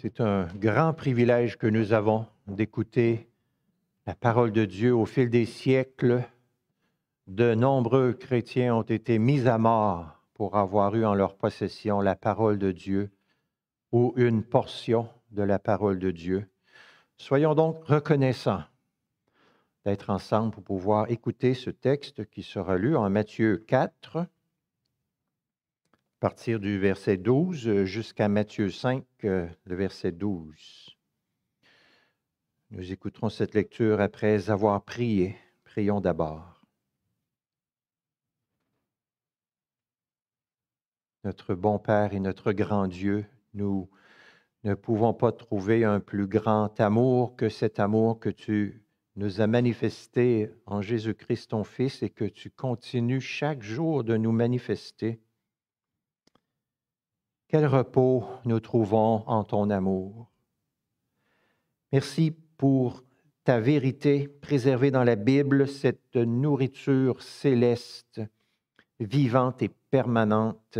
C'est un grand privilège que nous avons d'écouter la parole de Dieu au fil des siècles. De nombreux chrétiens ont été mis à mort pour avoir eu en leur possession la parole de Dieu ou une portion de la parole de Dieu. Soyons donc reconnaissants d'être ensemble pour pouvoir écouter ce texte qui sera lu en Matthieu 4, partir du verset 12 euh, jusqu'à Matthieu 5, euh, le verset 12. Nous écouterons cette lecture après avoir prié. Prions d'abord. Notre bon Père et notre grand Dieu, nous ne pouvons pas trouver un plus grand amour que cet amour que tu nous as manifesté en Jésus-Christ, ton Fils, et que tu continues chaque jour de nous manifester. Quel repos nous trouvons en ton amour. Merci pour ta vérité préservée dans la Bible, cette nourriture céleste, vivante et permanente,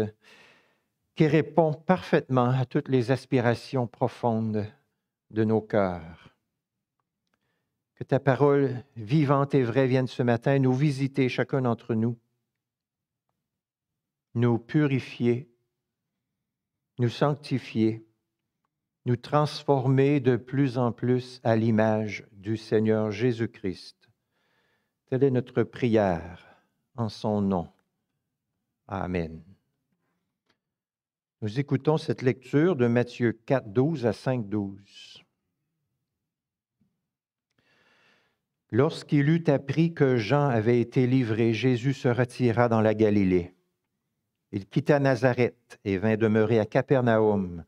qui répond parfaitement à toutes les aspirations profondes de nos cœurs. Que ta parole vivante et vraie vienne ce matin nous visiter chacun d'entre nous, nous purifier nous sanctifier, nous transformer de plus en plus à l'image du Seigneur Jésus-Christ. Telle est notre prière en son nom. Amen. Nous écoutons cette lecture de Matthieu 4, 12 à 5, 12. Lorsqu'il eut appris que Jean avait été livré, Jésus se retira dans la Galilée il quitta Nazareth et vint demeurer à Capernaum,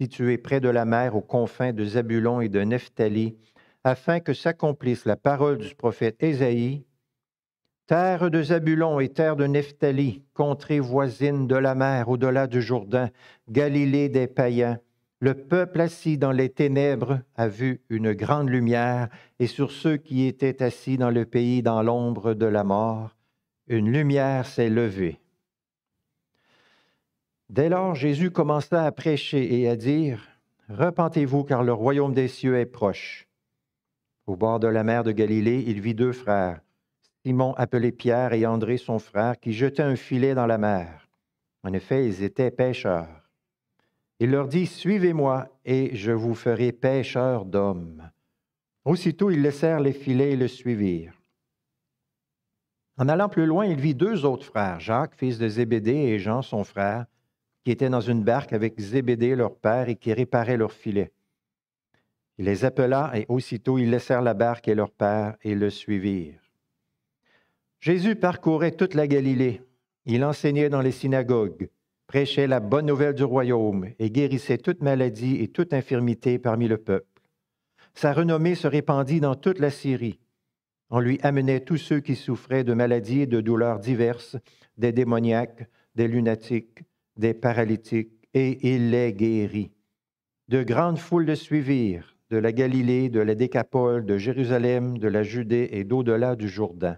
situé près de la mer aux confins de Zabulon et de Nephtali, afin que s'accomplisse la parole du prophète Ésaïe. Terre de Zabulon et terre de Nephtali, contrée voisine de la mer au-delà du Jourdain, Galilée des païens, le peuple assis dans les ténèbres a vu une grande lumière, et sur ceux qui étaient assis dans le pays dans l'ombre de la mort, une lumière s'est levée. Dès lors, Jésus commença à prêcher et à dire, Repentez-vous car le royaume des cieux est proche. Au bord de la mer de Galilée, il vit deux frères, Simon appelé Pierre et André son frère, qui jetaient un filet dans la mer. En effet, ils étaient pêcheurs. Il leur dit, Suivez-moi et je vous ferai pêcheurs d'hommes. Aussitôt, ils laissèrent les filets et le suivirent. En allant plus loin, il vit deux autres frères, Jacques, fils de Zébédée, et Jean, son frère, qui étaient dans une barque avec Zébédée, leur père, et qui réparaient leur filet. Il les appela, et aussitôt ils laissèrent la barque et leur père et le suivirent. Jésus parcourait toute la Galilée. Il enseignait dans les synagogues, prêchait la bonne nouvelle du royaume et guérissait toute maladie et toute infirmité parmi le peuple. Sa renommée se répandit dans toute la Syrie. On lui amenait tous ceux qui souffraient de maladies et de douleurs diverses, des démoniaques, des lunatiques, des paralytiques, et il les guérit. De grandes foules le suivirent, de la Galilée, de la Décapole, de Jérusalem, de la Judée et d'au-delà du Jourdain.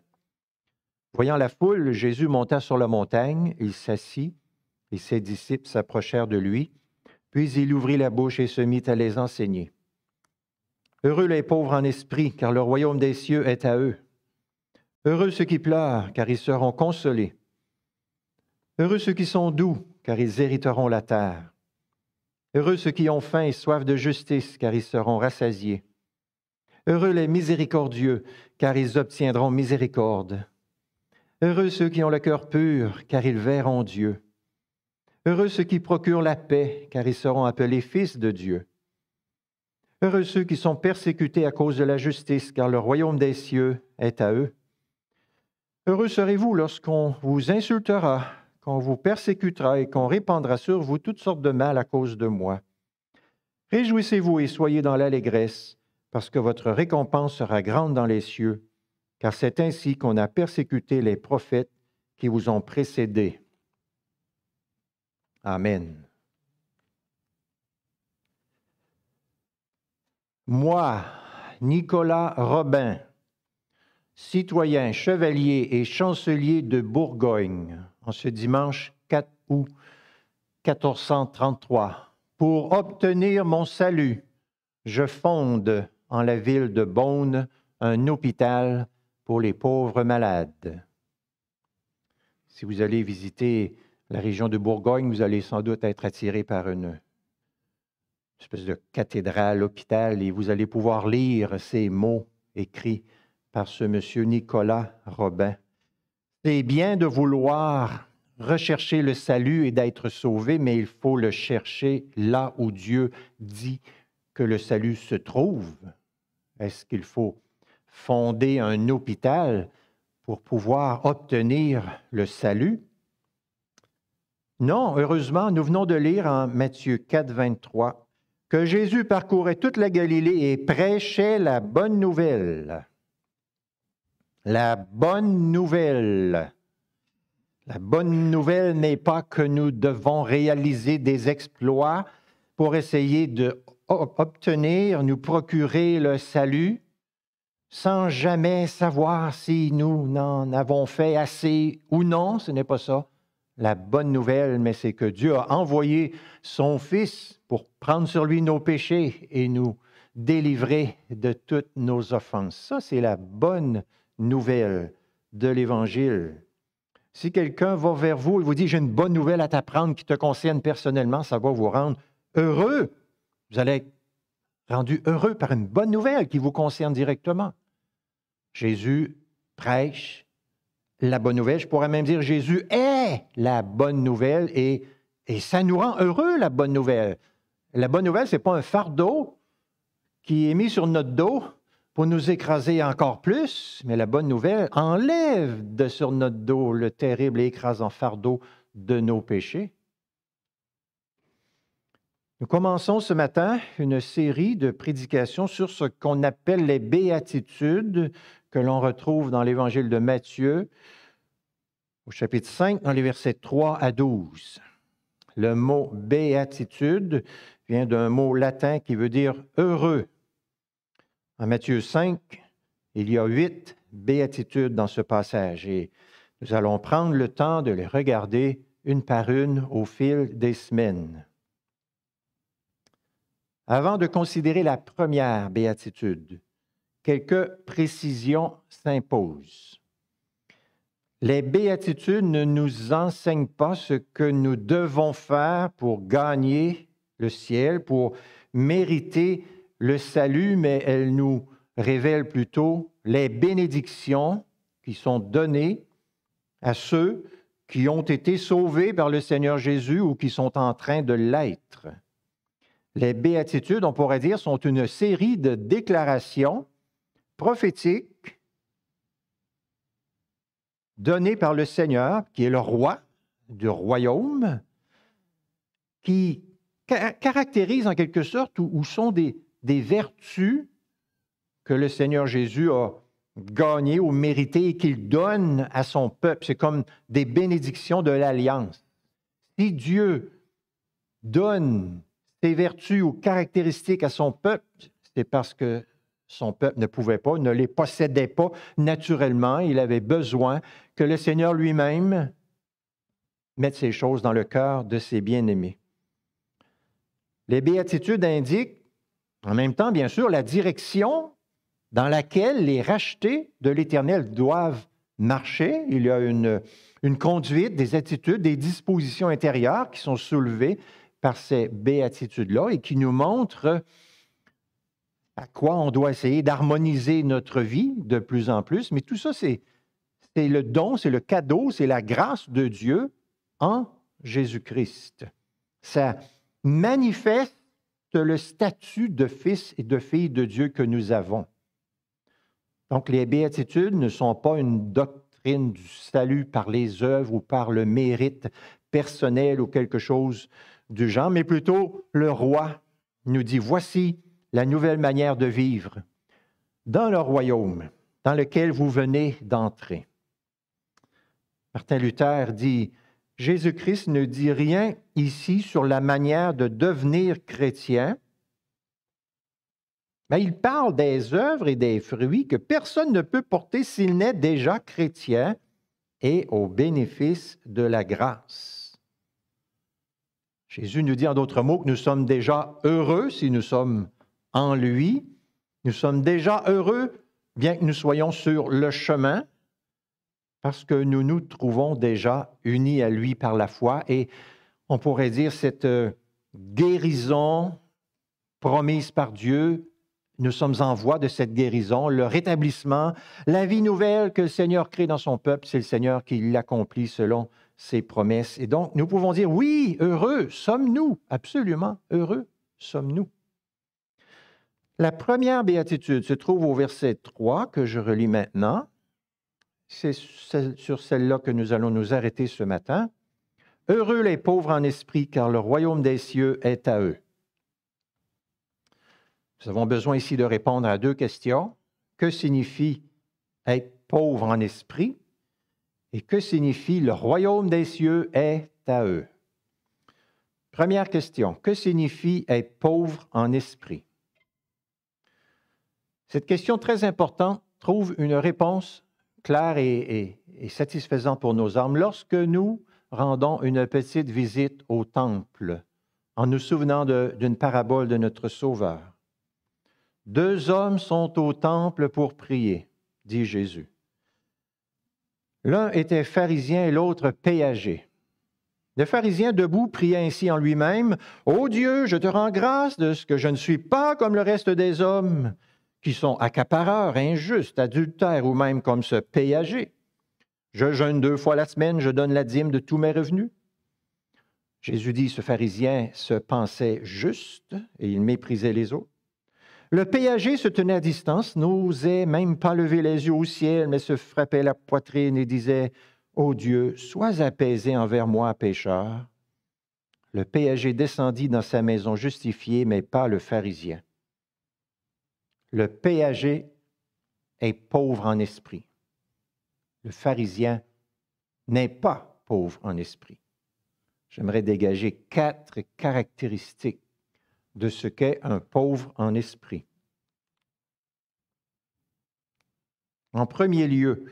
Voyant la foule, Jésus monta sur la montagne, il s'assit, et ses disciples s'approchèrent de lui, puis il ouvrit la bouche et se mit à les enseigner. Heureux les pauvres en esprit, car le royaume des cieux est à eux. Heureux ceux qui pleurent, car ils seront consolés. Heureux ceux qui sont doux, car ils hériteront la terre. Heureux ceux qui ont faim et soif de justice, car ils seront rassasiés. Heureux les miséricordieux, car ils obtiendront miséricorde. Heureux ceux qui ont le cœur pur, car ils verront Dieu. Heureux ceux qui procurent la paix, car ils seront appelés fils de Dieu. Heureux ceux qui sont persécutés à cause de la justice, car le royaume des cieux est à eux. Heureux serez-vous lorsqu'on vous insultera qu'on vous persécutera et qu'on répandra sur vous toutes sortes de mal à cause de moi. Réjouissez-vous et soyez dans l'allégresse, parce que votre récompense sera grande dans les cieux, car c'est ainsi qu'on a persécuté les prophètes qui vous ont précédés. Amen. Moi, Nicolas Robin, citoyen, chevalier et chancelier de Bourgogne, en ce dimanche 4 août 1433. Pour obtenir mon salut, je fonde en la ville de Beaune un hôpital pour les pauvres malades. Si vous allez visiter la région de Bourgogne, vous allez sans doute être attiré par une espèce de cathédrale, hôpital, et vous allez pouvoir lire ces mots écrits par ce monsieur Nicolas Robin c'est bien de vouloir rechercher le salut et d'être sauvé, mais il faut le chercher là où Dieu dit que le salut se trouve. Est-ce qu'il faut fonder un hôpital pour pouvoir obtenir le salut? Non, heureusement, nous venons de lire en Matthieu 4, que Jésus parcourait toute la Galilée et prêchait la bonne nouvelle la bonne nouvelle. La bonne nouvelle n'est pas que nous devons réaliser des exploits pour essayer d'obtenir, nous procurer le salut, sans jamais savoir si nous n'en avons fait assez ou non. Ce n'est pas ça. La bonne nouvelle, mais c'est que Dieu a envoyé son Fils pour prendre sur lui nos péchés et nous délivrer de toutes nos offenses. Ça, c'est la bonne nouvelle nouvelle de l'Évangile. Si quelqu'un va vers vous et vous dit, j'ai une bonne nouvelle à t'apprendre qui te concerne personnellement, ça va vous rendre heureux. Vous allez être rendu heureux par une bonne nouvelle qui vous concerne directement. Jésus prêche la bonne nouvelle. Je pourrais même dire, Jésus est la bonne nouvelle et, et ça nous rend heureux, la bonne nouvelle. La bonne nouvelle, ce n'est pas un fardeau qui est mis sur notre dos pour nous écraser encore plus, mais la bonne nouvelle enlève de sur notre dos le terrible et écrasant fardeau de nos péchés. Nous commençons ce matin une série de prédications sur ce qu'on appelle les béatitudes que l'on retrouve dans l'évangile de Matthieu au chapitre 5 dans les versets 3 à 12. Le mot béatitude vient d'un mot latin qui veut dire heureux à Matthieu 5, il y a huit béatitudes dans ce passage et nous allons prendre le temps de les regarder une par une au fil des semaines. Avant de considérer la première béatitude, quelques précisions s'imposent. Les béatitudes ne nous enseignent pas ce que nous devons faire pour gagner le ciel, pour mériter le salut, mais elle nous révèle plutôt les bénédictions qui sont données à ceux qui ont été sauvés par le Seigneur Jésus ou qui sont en train de l'être. Les béatitudes, on pourrait dire, sont une série de déclarations prophétiques données par le Seigneur, qui est le roi du royaume, qui caractérisent en quelque sorte ou, sont des, des vertus que le Seigneur Jésus a gagnées ou méritées et qu'il donne à son peuple. C'est comme des bénédictions de l'alliance. Si Dieu donne ses vertus ou caractéristiques à son peuple, c'est parce que son peuple ne pouvait pas, ne les possédait pas naturellement. Il avait besoin que le Seigneur lui-même mette ces choses dans le cœur de ses bien-aimés. Les béatitudes indiquent en même temps, bien sûr, la direction dans laquelle les rachetés de l'Éternel doivent marcher. Il y a une, conduite, des attitudes, des dispositions intérieures qui sont soulevées par ces béatitudes-là et qui nous montrent à quoi on doit essayer d'harmoniser notre vie de plus en plus. Mais tout ça, c'est le don, c'est le cadeau, c'est la grâce de Dieu en Jésus-Christ. Ça manifeste le statut de fils et de fille de Dieu que nous avons. Donc les béatitudes ne sont pas une doctrine du salut par les œuvres ou par le mérite personnel ou quelque chose du genre, mais plutôt le roi nous dit, voici la nouvelle manière de vivre dans le royaume dans lequel vous venez d'entrer. Martin Luther dit, Jésus-Christ ne dit rien ici sur la manière de devenir chrétien, mais il parle des œuvres et des fruits que personne ne peut porter s'il n'est déjà chrétien et au bénéfice de la grâce. Jésus nous dit en d'autres mots que nous sommes déjà heureux si nous sommes en lui. Nous sommes déjà heureux bien que nous soyons sur le chemin parce que nous nous trouvons déjà unis à lui par la foi et on pourrait dire cette euh, guérison promise par Dieu, nous sommes en voie de cette guérison, le rétablissement, la vie nouvelle que le Seigneur crée dans son peuple, c'est le Seigneur qui l'accomplit selon ses promesses. Et donc, nous pouvons dire, oui, heureux sommes-nous, absolument heureux sommes-nous. La première béatitude se trouve au verset 3 que je relis maintenant. C'est sur celle-là que nous allons nous arrêter ce matin. Heureux les pauvres en esprit, car le royaume des cieux est à eux. Nous avons besoin ici de répondre à deux questions. Que signifie être pauvre en esprit et que signifie le royaume des cieux est à eux? Première question, que signifie être pauvre en esprit? Cette question très importante trouve une réponse Clair et, satisfaisant pour nos âmes lorsque nous rendons une petite visite au temple en nous souvenant d'une parabole de notre Sauveur. Deux hommes sont au temple pour prier, dit Jésus. L'un était pharisien et l'autre péager. Le pharisien debout priait ainsi en lui-même, Ô Dieu, je te rends grâce de ce que je ne suis pas comme le reste des hommes, qui sont accapareurs, injustes, adultères ou même comme ce péager. Je jeûne deux fois la semaine, je donne la dîme de tous mes revenus. Jésus dit, ce pharisien se pensait juste et il méprisait les autres. Le péager se tenait à distance, n'osait même pas lever les yeux au ciel, mais se frappait la poitrine et disait, Ô oh Dieu, sois apaisé envers moi, pécheur. Le péager descendit dans sa maison justifiée, mais pas le pharisien. Le péager est pauvre en esprit. Le pharisien n'est pas pauvre en esprit. J'aimerais dégager quatre caractéristiques de ce qu'est un pauvre en esprit. En premier lieu,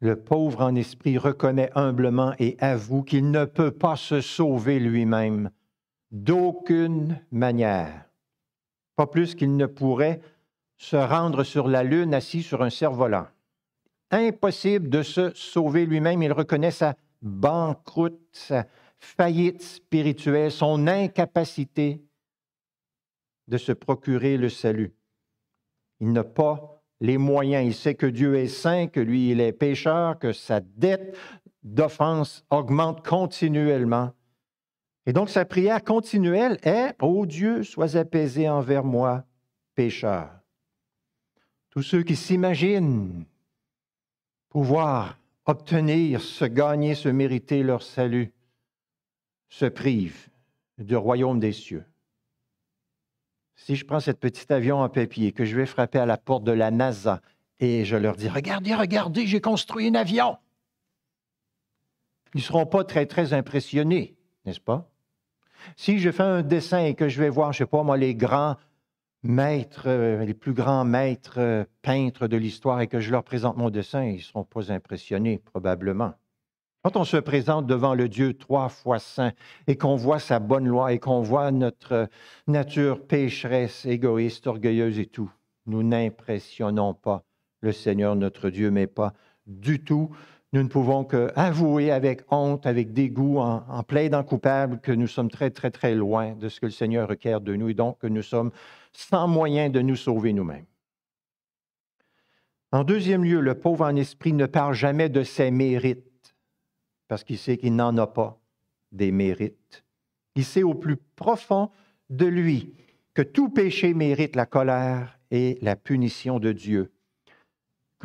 le pauvre en esprit reconnaît humblement et avoue qu'il ne peut pas se sauver lui-même d'aucune manière pas plus qu'il ne pourrait se rendre sur la Lune assis sur un cerf-volant. Impossible de se sauver lui-même, il reconnaît sa banqueroute, sa faillite spirituelle, son incapacité de se procurer le salut. Il n'a pas les moyens. Il sait que Dieu est saint, que lui, il est pécheur, que sa dette d'offense augmente continuellement. Et donc sa prière continuelle est Ô oh Dieu, sois apaisé envers moi, pécheur. Tous ceux qui s'imaginent pouvoir obtenir, se gagner, se mériter leur salut, se privent du royaume des cieux. Si je prends cet petit avion en papier, que je vais frapper à la porte de la NASA et je leur dis, regardez, regardez, j'ai construit un avion, ils ne seront pas très, très impressionnés, n'est-ce pas? Si je fais un dessin et que je vais voir, je ne sais pas, moi, les grands maîtres, euh, les plus grands maîtres euh, peintres de l'histoire et que je leur présente mon dessin, ils ne seront pas impressionnés, probablement. Quand on se présente devant le Dieu trois fois saint et qu'on voit sa bonne loi et qu'on voit notre euh, nature pécheresse, égoïste, orgueilleuse et tout, nous n'impressionnons pas le Seigneur notre Dieu, mais pas du tout nous ne pouvons avouer avec honte, avec dégoût, en, en, plaidant coupable, que nous sommes très, très, très loin de ce que le Seigneur requiert de nous et donc que nous sommes sans moyen de nous sauver nous-mêmes. En deuxième lieu, le pauvre en esprit ne parle jamais de ses mérites, parce qu'il sait qu'il n'en a pas des mérites. Il sait au plus profond de lui que tout péché mérite la colère et la punition de Dieu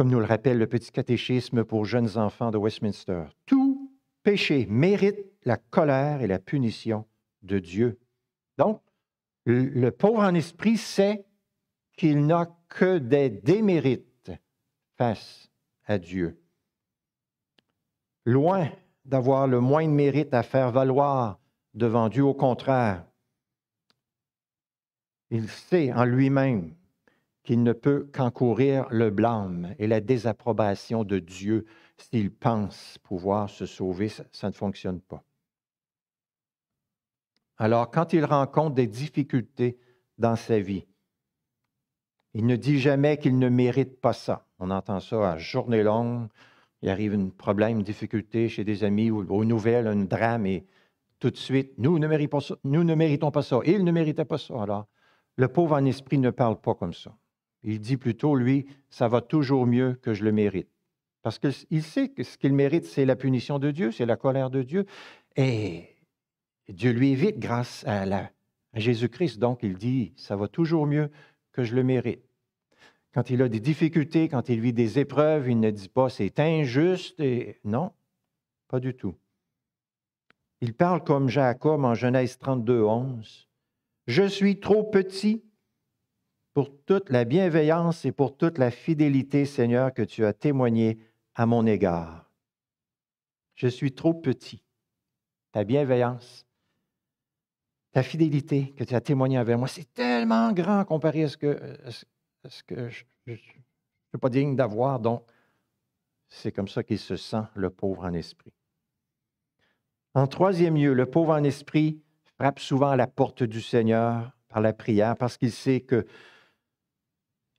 comme nous le rappelle le petit catéchisme pour jeunes enfants de Westminster. Tout péché mérite la colère et la punition de Dieu. Donc, le pauvre en esprit sait qu'il n'a que des démérites face à Dieu. Loin d'avoir le moins de mérite à faire valoir devant Dieu, au contraire, il sait en lui-même qu'il ne peut qu'encourir le blâme et la désapprobation de Dieu s'il pense pouvoir se sauver. Ça, ne fonctionne pas. Alors, quand il rencontre des difficultés dans sa vie, il ne dit jamais qu'il ne mérite pas ça. On entend ça à journée longue. Il arrive un problème, une difficulté chez des amis ou une nouvelles, un drame, et tout de suite, nous ne, méritons, nous ne méritons pas ça. Il ne méritait pas ça. Alors, le pauvre en esprit ne parle pas comme ça. Il dit plutôt, lui, ça va toujours mieux que je le mérite. Parce qu'il sait que ce qu'il mérite, c'est la punition de Dieu, c'est la colère de Dieu. Et Dieu lui évite grâce à, à Jésus-Christ. Donc, il dit, ça va toujours mieux que je le mérite. Quand il a des difficultés, quand il vit des épreuves, il ne dit pas, c'est injuste. Non, pas du tout. Il parle comme Jacob en Genèse 32, 11. Je suis trop petit pour toute la bienveillance et pour toute la fidélité, Seigneur, que tu as témoigné à mon égard. Je suis trop petit. Ta bienveillance, ta fidélité que tu as témoigné envers moi, c'est tellement grand comparé à ce que, à ce que je ne suis pas digne d'avoir. Donc, c'est comme ça qu'il se sent, le pauvre en esprit. En troisième lieu, le pauvre en esprit frappe souvent à la porte du Seigneur par la prière parce qu'il sait que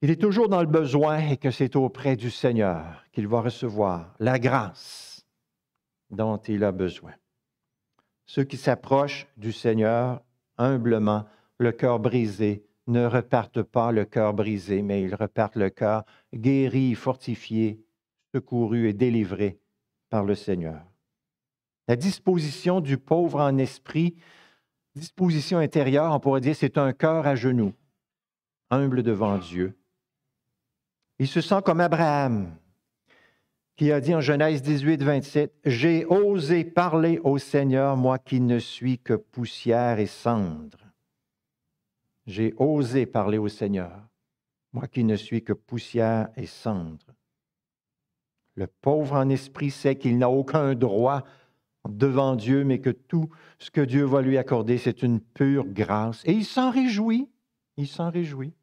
il est toujours dans le besoin et que c'est auprès du Seigneur qu'il va recevoir la grâce dont il a besoin. Ceux qui s'approchent du Seigneur humblement, le cœur brisé, ne repartent pas le cœur brisé, mais ils repartent le cœur guéri, fortifié, secouru et délivré par le Seigneur. La disposition du pauvre en esprit, disposition intérieure, on pourrait dire, c'est un cœur à genoux, humble devant Dieu, il se sent comme Abraham, qui a dit en Genèse 18, 27, J'ai osé parler au Seigneur, moi qui ne suis que poussière et cendre. J'ai osé parler au Seigneur, moi qui ne suis que poussière et cendre. Le pauvre en esprit sait qu'il n'a aucun droit devant Dieu, mais que tout ce que Dieu va lui accorder, c'est une pure grâce. Et il s'en réjouit. Il s'en réjouit.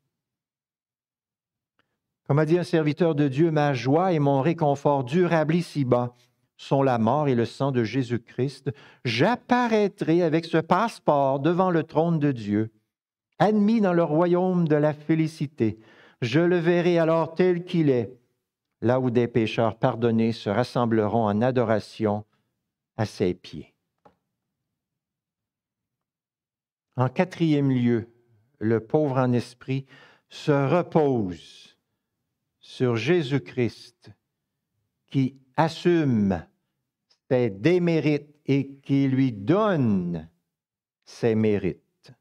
Comme a dit un serviteur de Dieu, ma joie et mon réconfort durable ici-bas sont la mort et le sang de Jésus-Christ. J'apparaîtrai avec ce passeport devant le trône de Dieu, admis dans le royaume de la félicité. Je le verrai alors tel qu'il est, là où des pécheurs pardonnés se rassembleront en adoration à ses pieds. En quatrième lieu, le pauvre en esprit se repose sur Jésus-Christ qui assume ses démérites et qui lui donne ses mérites.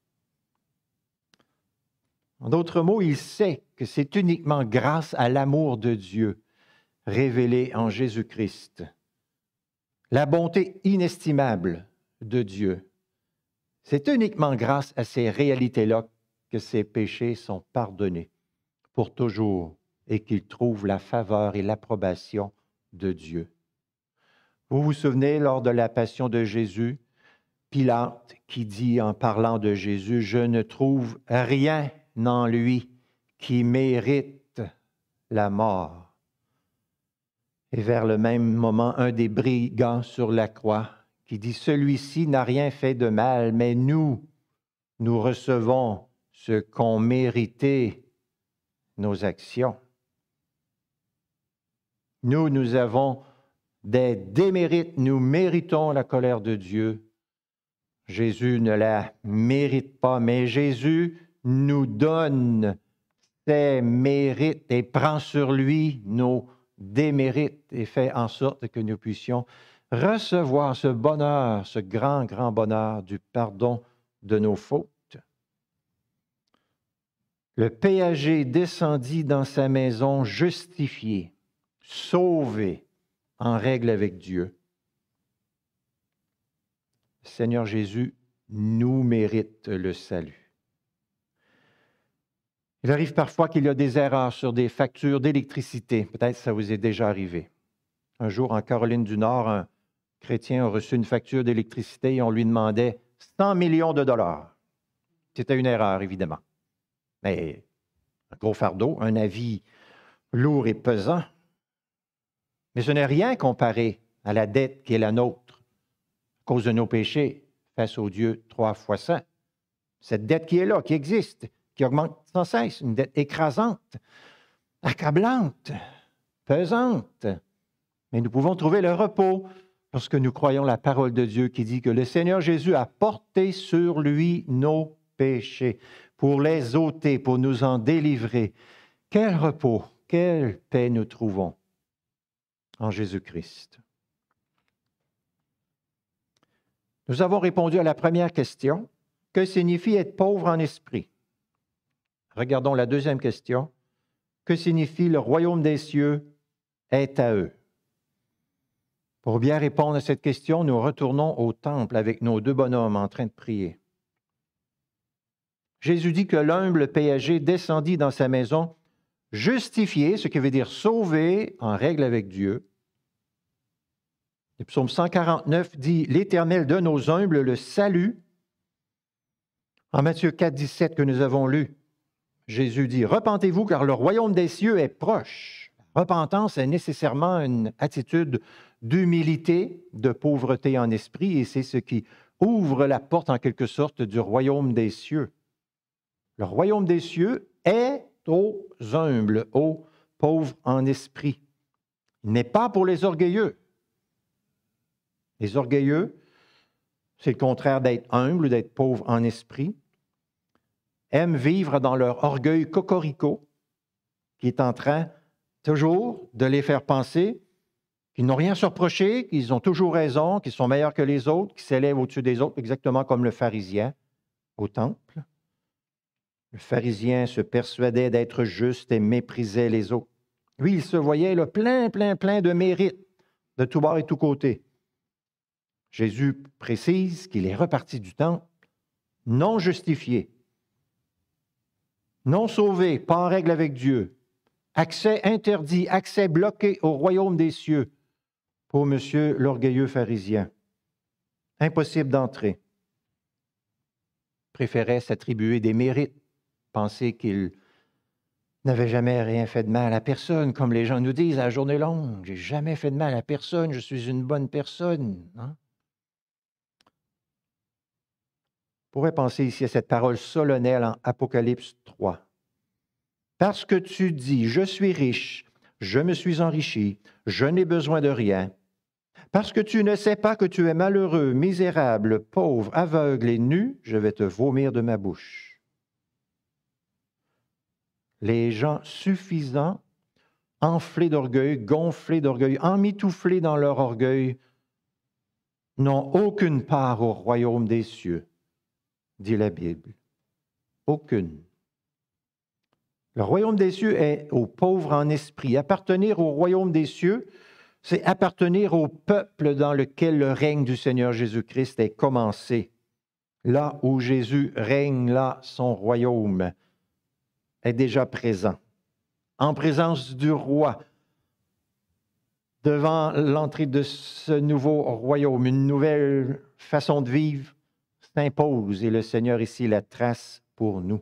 En d'autres mots, il sait que c'est uniquement grâce à l'amour de Dieu révélé en Jésus-Christ, la bonté inestimable de Dieu. C'est uniquement grâce à ces réalités-là que ses péchés sont pardonnés pour toujours et qu'il trouve la faveur et l'approbation de Dieu. Vous vous souvenez, lors de la passion de Jésus, Pilate qui dit en parlant de Jésus, Je ne trouve rien en lui qui mérite la mort. Et vers le même moment, un des brigands sur la croix qui dit, Celui-ci n'a rien fait de mal, mais nous, nous recevons ce qu'ont mérité nos actions. Nous, nous avons des démérites, nous méritons la colère de Dieu. Jésus ne la mérite pas, mais Jésus nous donne ses mérites et prend sur lui nos démérites et fait en sorte que nous puissions recevoir ce bonheur, ce grand, grand bonheur du pardon de nos fautes. Le péager descendit dans sa maison justifié sauvé, en règle avec Dieu. Seigneur Jésus nous mérite le salut. Il arrive parfois qu'il y a des erreurs sur des factures d'électricité. Peut-être ça vous est déjà arrivé. Un jour, en Caroline du Nord, un chrétien a reçu une facture d'électricité et on lui demandait 100 millions de dollars. C'était une erreur, évidemment. Mais un gros fardeau, un avis lourd et pesant, mais ce n'est rien comparé à la dette qui est la nôtre, à cause de nos péchés, face au Dieu trois fois saint. Cette dette qui est là, qui existe, qui augmente sans cesse, une dette écrasante, accablante, pesante. Mais nous pouvons trouver le repos lorsque nous croyons la parole de Dieu qui dit que le Seigneur Jésus a porté sur lui nos péchés pour les ôter, pour nous en délivrer. Quel repos, quelle paix nous trouvons en Jésus-Christ. Nous avons répondu à la première question. Que signifie être pauvre en esprit? Regardons la deuxième question. Que signifie le royaume des cieux est à eux? Pour bien répondre à cette question, nous retournons au temple avec nos deux bonhommes en train de prier. Jésus dit que l'humble péager descendit dans sa maison justifié, ce qui veut dire sauver en règle avec Dieu. Le psaume 149 dit L'Éternel donne aux humbles le salut. En Matthieu 4, 17 que nous avons lu, Jésus dit Repentez-vous car le royaume des cieux est proche. repentance est nécessairement une attitude d'humilité, de pauvreté en esprit, et c'est ce qui ouvre la porte en quelque sorte du royaume des cieux. Le royaume des cieux est aux humbles, aux pauvres en esprit. Il n'est pas pour les orgueilleux. Les orgueilleux, c'est le contraire d'être humble ou d'être pauvre en esprit, aiment vivre dans leur orgueil cocorico qui est en train toujours de les faire penser qu'ils n'ont rien surproché, se qu'ils ont toujours raison, qu'ils sont meilleurs que les autres, qu'ils s'élèvent au-dessus des autres, exactement comme le pharisien au temple. Le pharisien se persuadait d'être juste et méprisait les autres. Lui, il se voyait le plein, plein, plein de mérite de tout bord et tout côté. Jésus précise qu'il est reparti du temple non justifié, non sauvé, pas en règle avec Dieu, accès interdit, accès bloqué au royaume des cieux pour monsieur l'orgueilleux pharisien. Impossible d'entrer. Préférait s'attribuer des mérites penser qu'il n'avait jamais rien fait de mal à personne, comme les gens nous disent à la journée longue. J'ai jamais fait de mal à personne, je suis une bonne personne. Hein? On pourrait penser ici à cette parole solennelle en Apocalypse 3. Parce que tu dis, je suis riche, je me suis enrichi, je n'ai besoin de rien. Parce que tu ne sais pas que tu es malheureux, misérable, pauvre, aveugle et nu, je vais te vomir de ma bouche les gens suffisants, enflés d'orgueil, gonflés d'orgueil, emmitouflés dans leur orgueil, n'ont aucune part au royaume des cieux, dit la Bible. Aucune. Le royaume des cieux est aux pauvres en esprit. Appartenir au royaume des cieux, c'est appartenir au peuple dans lequel le règne du Seigneur Jésus-Christ est commencé. Là où Jésus règne, là son royaume est déjà présent, en présence du roi, devant l'entrée de ce nouveau royaume. Une nouvelle façon de vivre s'impose et le Seigneur ici la trace pour nous.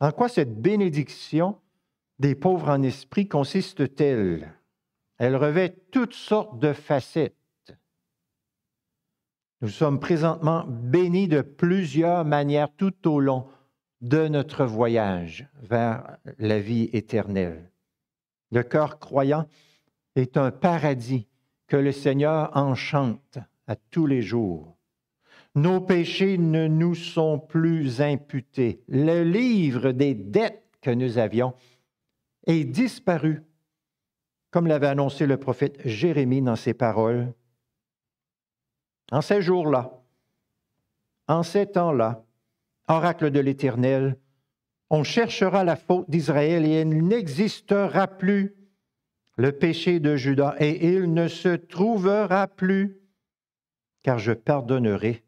En quoi cette bénédiction des pauvres en esprit consiste-t-elle? Elle revêt toutes sortes de facettes. Nous sommes présentement bénis de plusieurs manières tout au long de notre voyage vers la vie éternelle. Le cœur croyant est un paradis que le Seigneur enchante à tous les jours. Nos péchés ne nous sont plus imputés. Le livre des dettes que nous avions est disparu, comme l'avait annoncé le prophète Jérémie dans ses paroles. En ces jours-là, en ces temps-là, Oracle de l'Éternel, on cherchera la faute d'Israël et elle n'existera plus. Le péché de Judas et il ne se trouvera plus, car je pardonnerai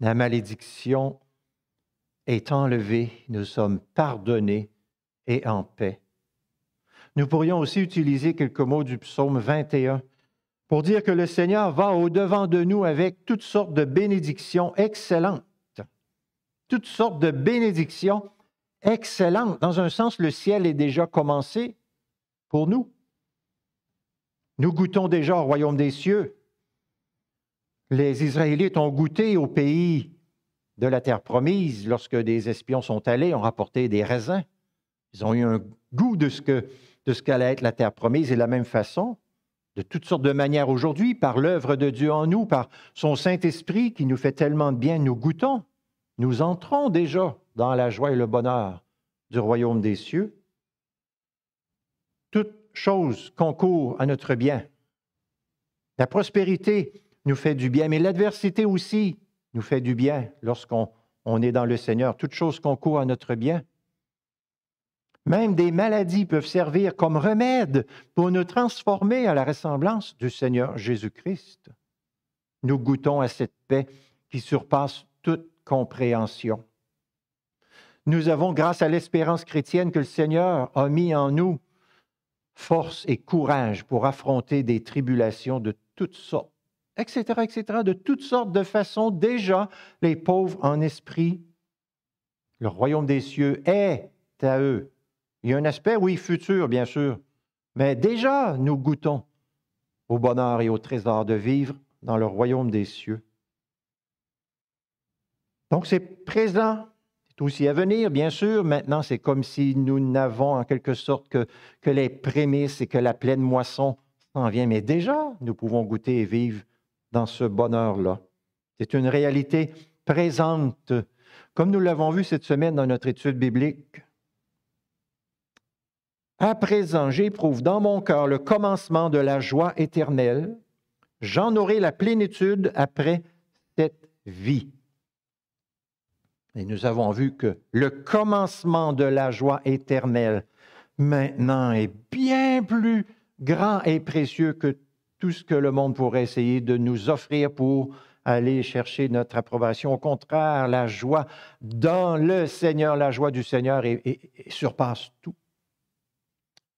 la malédiction est enlevée, nous sommes pardonnés et en paix. Nous pourrions aussi utiliser quelques mots du psaume 21 pour dire que le Seigneur va au-devant de nous avec toutes sortes de bénédictions excellentes. Toutes sortes de bénédictions excellentes. Dans un sens, le ciel est déjà commencé pour nous. Nous goûtons déjà au royaume des cieux. Les Israélites ont goûté au pays de la terre promise lorsque des espions sont allés, ont rapporté des raisins. Ils ont eu un goût de ce, que, de ce qu'allait être la terre promise et de la même façon de toutes sortes de manières aujourd'hui, par l'œuvre de Dieu en nous, par son Saint-Esprit qui nous fait tellement de bien, nous goûtons, nous entrons déjà dans la joie et le bonheur du royaume des cieux. Toute chose concourt à notre bien. La prospérité nous fait du bien, mais l'adversité aussi nous fait du bien lorsqu'on on est dans le Seigneur. Toute chose concourt à notre bien. Même des maladies peuvent servir comme remède pour nous transformer à la ressemblance du Seigneur Jésus-Christ. Nous goûtons à cette paix qui surpasse toute compréhension. Nous avons, grâce à l'espérance chrétienne que le Seigneur a mis en nous, force et courage pour affronter des tribulations de toutes sortes, etc., etc., de toutes sortes de façons. Déjà, les pauvres en esprit, le royaume des cieux est à eux. Il y a un aspect, oui, futur, bien sûr, mais déjà, nous goûtons au bonheur et au trésor de vivre dans le royaume des cieux. Donc c'est présent, c'est aussi à venir, bien sûr. Maintenant, c'est comme si nous n'avons en quelque sorte que, les prémices et que la pleine moisson s'en vient. Mais déjà, nous pouvons goûter et vivre dans ce bonheur-là. C'est une réalité présente, comme nous l'avons vu cette semaine dans notre étude biblique. À présent, j'éprouve dans mon cœur le commencement de la joie éternelle. J'en aurai la plénitude après cette vie. Et nous avons vu que le commencement de la joie éternelle maintenant est bien plus grand et précieux que tout ce que le monde pourrait essayer de nous offrir pour aller chercher notre approbation. Au contraire, la joie dans le Seigneur, la joie du Seigneur surpasse tout.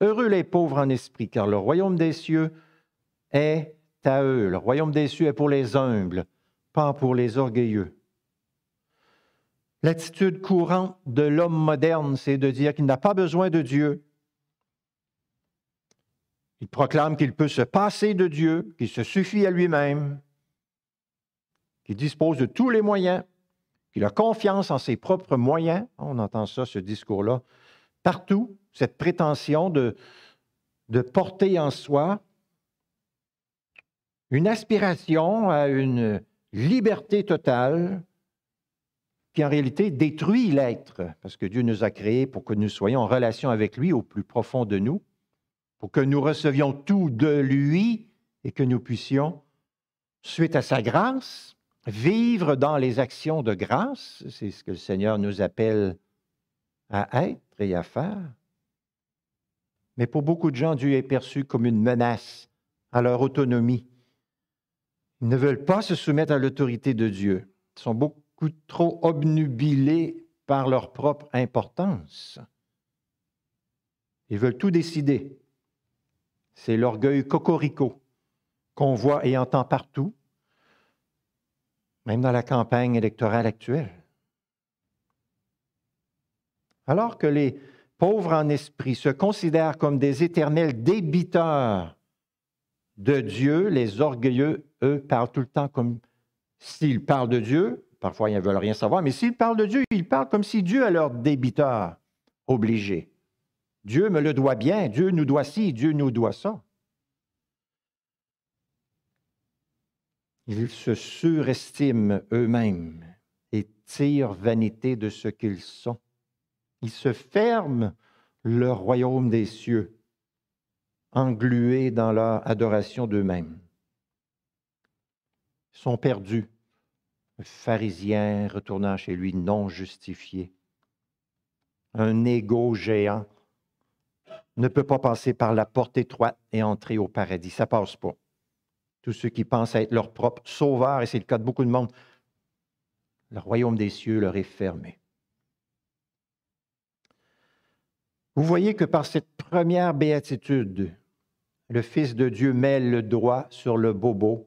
Heureux les pauvres en esprit, car le royaume des cieux est à eux. Le royaume des cieux est pour les humbles, pas pour les orgueilleux. L'attitude courante de l'homme moderne, c'est de dire qu'il n'a pas besoin de Dieu. Il proclame qu'il peut se passer de Dieu, qu'il se suffit à lui-même, qu'il dispose de tous les moyens, qu'il a confiance en ses propres moyens. On entend ça, ce discours-là, partout, cette prétention de, porter en soi une aspiration à une liberté totale qui en réalité détruit l'être, parce que Dieu nous a créés pour que nous soyons en relation avec lui au plus profond de nous, pour que nous recevions tout de lui et que nous puissions, suite à sa grâce, vivre dans les actions de grâce, c'est ce que le Seigneur nous appelle à être et à faire. Mais pour beaucoup de gens, Dieu est perçu comme une menace à leur autonomie. Ils ne veulent pas se soumettre à l'autorité de Dieu. Ils sont beaucoup trop obnubilés par leur propre importance. Ils veulent tout décider. C'est l'orgueil cocorico qu'on voit et entend partout, même dans la campagne électorale actuelle. Alors que les pauvres en esprit se considèrent comme des éternels débiteurs de Dieu, les orgueilleux, eux, parlent tout le temps comme s'ils parlent de Dieu, parfois ils ne veulent rien savoir, mais s'ils parlent de Dieu, ils parlent comme si Dieu est leur débiteur obligé. Dieu me le doit bien, Dieu nous doit ci, Dieu nous doit ça. Ils se surestiment eux-mêmes et tirent vanité de ce qu'ils sont. Ils se ferment le royaume des cieux, englués dans leur adoration d'eux-mêmes. Ils sont perdus. Un pharisien retournant chez lui non justifié. Un égo géant ne peut pas passer par la porte étroite et entrer au paradis. Ça passe pas. Tous ceux qui pensent être leur propre sauveur, et c'est le cas de beaucoup de monde, le royaume des cieux leur est fermé. Vous voyez que par cette première béatitude, le Fils de Dieu mêle le droit sur le bobo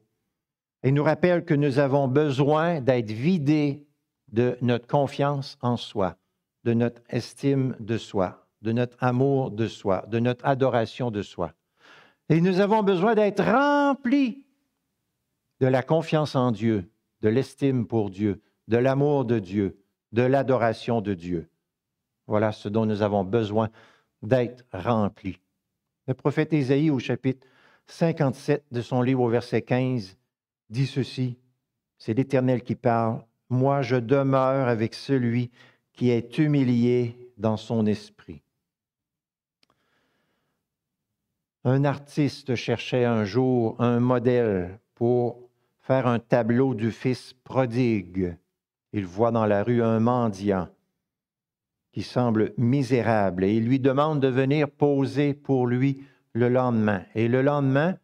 et nous rappelle que nous avons besoin d'être vidés de notre confiance en soi, de notre estime de soi, de notre amour de soi, de notre adoration de soi. Et nous avons besoin d'être remplis de la confiance en Dieu, de l'estime pour Dieu, de l'amour de Dieu, de l'adoration de Dieu. Voilà ce dont nous avons besoin d'être remplis. Le prophète Ésaïe au chapitre 57 de son livre au verset 15 dit ceci, c'est l'Éternel qui parle, Moi je demeure avec celui qui est humilié dans son esprit. Un artiste cherchait un jour un modèle pour faire un tableau du fils prodigue. Il voit dans la rue un mendiant qui semble misérable, et il lui demande de venir poser pour lui le lendemain. Et le lendemain,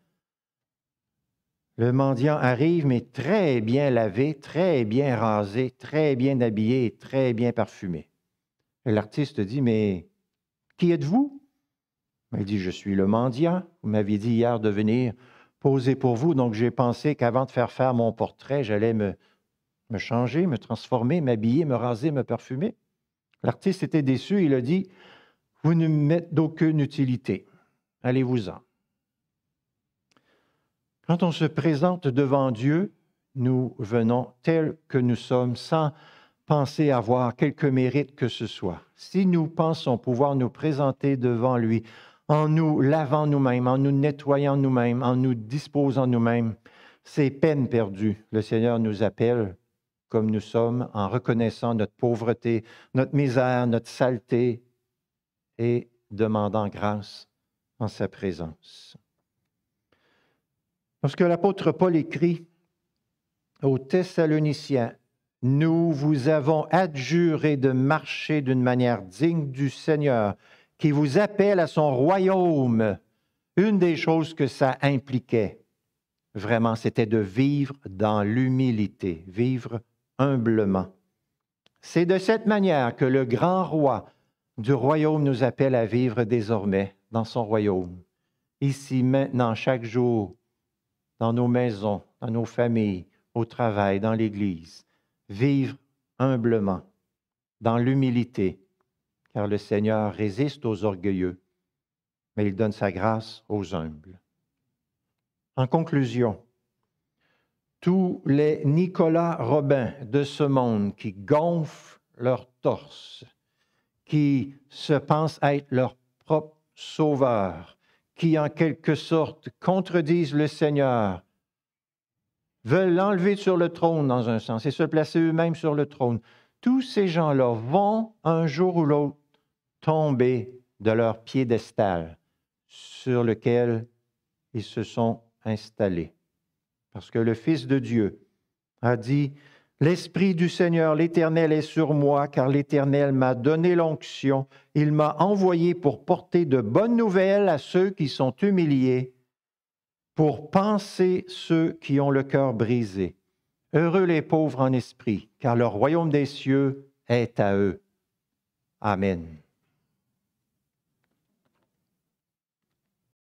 le mendiant arrive, mais très bien lavé, très bien rasé, très bien habillé et très bien parfumé. L'artiste dit, mais qui êtes-vous? Il dit, je suis le mendiant. Vous m'aviez dit hier de venir poser pour vous, donc j'ai pensé qu'avant de faire faire mon portrait, j'allais me, me changer, me transformer, m'habiller, me raser, me parfumer. L'artiste était déçu, il a dit, vous ne m'êtes d'aucune utilité, allez-vous-en. Quand on se présente devant Dieu, nous venons tels que nous sommes, sans penser avoir quelque mérite que ce soit. Si nous pensons pouvoir nous présenter devant lui en nous lavant nous-mêmes, en nous nettoyant nous-mêmes, en nous disposant nous-mêmes, c'est peine perdue. Le Seigneur nous appelle comme nous sommes en reconnaissant notre pauvreté, notre misère, notre saleté et demandant grâce en sa présence. Lorsque l'apôtre Paul écrit aux Thessaloniciens, nous vous avons adjuré de marcher d'une manière digne du Seigneur, qui vous appelle à son royaume. Une des choses que ça impliquait, vraiment, c'était de vivre dans l'humilité, vivre humblement. C'est de cette manière que le grand roi du royaume nous appelle à vivre désormais dans son royaume, ici, maintenant, chaque jour, dans nos maisons, dans nos familles, au travail, dans l'Église. Vivre humblement, dans l'humilité, car le Seigneur résiste aux orgueilleux, mais il donne sa grâce aux humbles. En conclusion, tous les Nicolas Robin de ce monde qui gonflent leur torse, qui se pensent être leur propre sauveur, qui en quelque sorte contredisent le Seigneur, veulent l'enlever sur le trône dans un sens et se placer eux-mêmes sur le trône. Tous ces gens-là vont un jour ou l'autre tomber de leur piédestal sur lequel ils se sont installés parce que le Fils de Dieu a dit, L'Esprit du Seigneur, l'Éternel est sur moi, car l'Éternel m'a donné l'onction, il m'a envoyé pour porter de bonnes nouvelles à ceux qui sont humiliés, pour penser ceux qui ont le cœur brisé. Heureux les pauvres en esprit, car le royaume des cieux est à eux. Amen.